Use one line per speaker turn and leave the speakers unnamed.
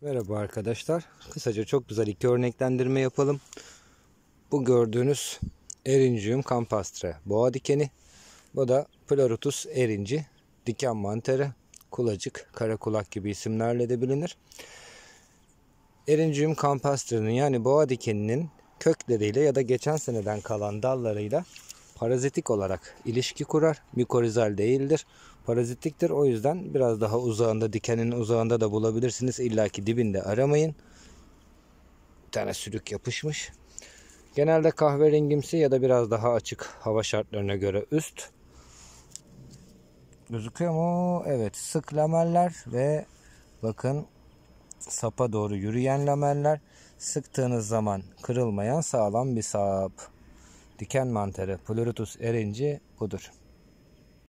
Merhaba arkadaşlar. Kısaca çok güzel iki örneklendirme yapalım. Bu gördüğünüz Erincium campastre boğa dikeni. Bu da Pleurotus erinci, diken mantarı, kulacık, kara kulak gibi isimlerle de bilinir. Erincium campastre'nin yani boğa dikeninin kökleriyle ya da geçen seneden kalan dallarıyla parazitik olarak ilişki kurar. Mikorizal değildir parazitliktir. O yüzden biraz daha uzağında dikenin uzağında da bulabilirsiniz. İlla ki dibinde aramayın. Bir tane sürük yapışmış. Genelde kahverengimsi ya da biraz daha açık hava şartlarına göre üst. Gözüküyor mu? Evet sık lameller ve bakın sapa doğru yürüyen lameller. Sıktığınız zaman kırılmayan sağlam bir sap. Diken mantarı Pluritus erinci budur.